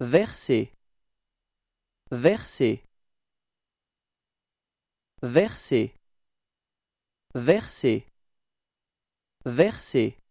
verser verser verser verser verser